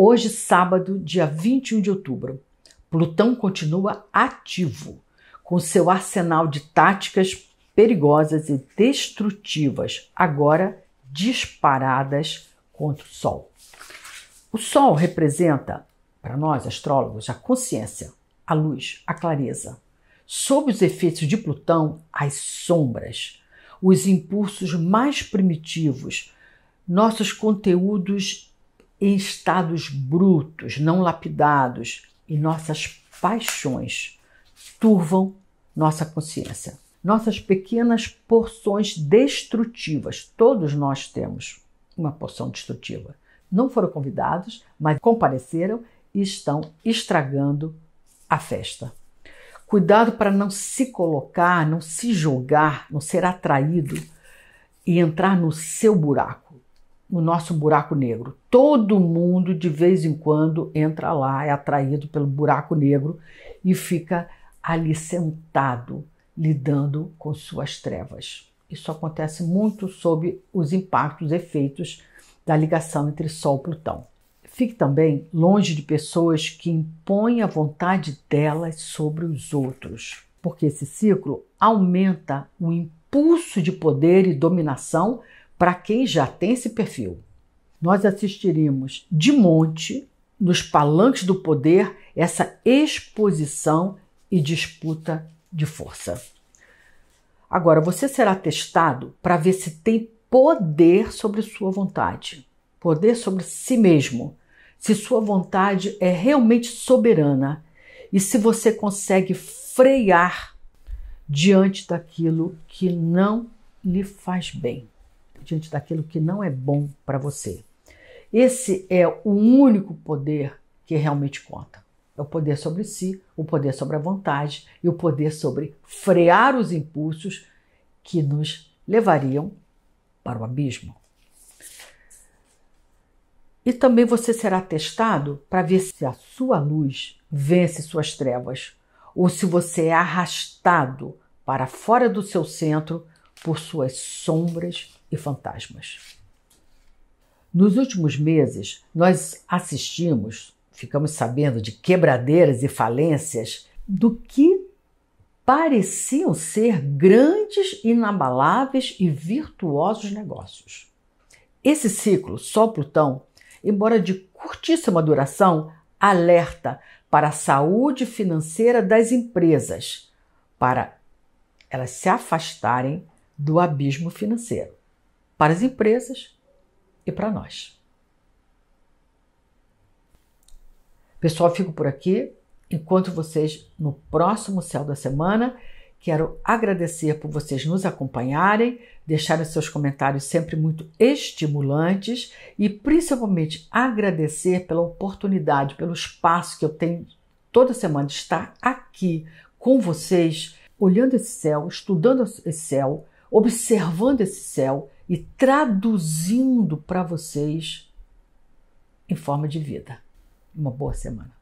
Hoje, sábado, dia 21 de outubro, Plutão continua ativo com seu arsenal de táticas perigosas e destrutivas, agora disparadas contra o Sol. O Sol representa, para nós astrólogos, a consciência, a luz, a clareza. Sob os efeitos de Plutão, as sombras, os impulsos mais primitivos, nossos conteúdos em estados brutos, não lapidados, e nossas paixões turvam nossa consciência. Nossas pequenas porções destrutivas, todos nós temos uma porção destrutiva. Não foram convidados, mas compareceram e estão estragando a festa. Cuidado para não se colocar, não se jogar, não ser atraído e entrar no seu buraco o nosso buraco negro. Todo mundo de vez em quando entra lá, é atraído pelo buraco negro e fica ali sentado, lidando com suas trevas. Isso acontece muito sob os impactos, efeitos da ligação entre Sol e Plutão. Fique também longe de pessoas que impõem a vontade delas sobre os outros, porque esse ciclo aumenta o impulso de poder e dominação para quem já tem esse perfil. Nós assistiremos de monte, nos palanques do poder, essa exposição e disputa de força. Agora, você será testado para ver se tem poder sobre sua vontade, poder sobre si mesmo, se sua vontade é realmente soberana e se você consegue frear diante daquilo que não lhe faz bem diante daquilo que não é bom para você. Esse é o único poder que realmente conta. É o poder sobre si, o poder sobre a vontade e o poder sobre frear os impulsos que nos levariam para o abismo. E também você será testado para ver se a sua luz vence suas trevas ou se você é arrastado para fora do seu centro por suas sombras e fantasmas. Nos últimos meses, nós assistimos, ficamos sabendo de quebradeiras e falências do que pareciam ser grandes, inabaláveis e virtuosos negócios. Esse ciclo, só Plutão, embora de curtíssima duração, alerta para a saúde financeira das empresas, para elas se afastarem do abismo financeiro para as empresas e para nós. Pessoal, fico por aqui. Encontro vocês no próximo Céu da Semana. Quero agradecer por vocês nos acompanharem, deixarem seus comentários sempre muito estimulantes e principalmente agradecer pela oportunidade, pelo espaço que eu tenho toda semana de estar aqui com vocês, olhando esse céu, estudando esse céu, observando esse céu e traduzindo para vocês em forma de vida. Uma boa semana.